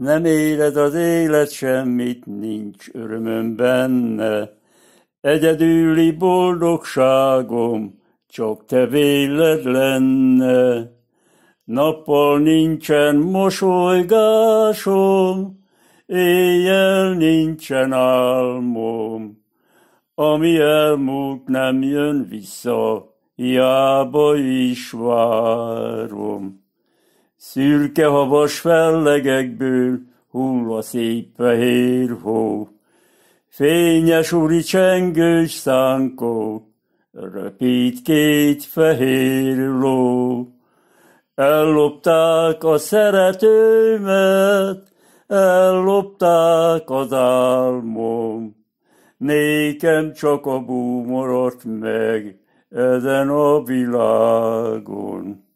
nem éled az élet, semmit nincs örömöm benne. Egyedüli boldogságom, csak te véled lenne. Nappal nincsen mosolygásom, éjjel nincsen álmom. Ami elmúlt nem jön vissza, hiába is várom. Szürke havas fellegekből hull a szép fehér hó. Fényes úri csengős szánkó, röpít két fehér ló. Ellopták a szeretőmet, ellopták az álmom. Nékem csak a búmorot meg ezen a világon.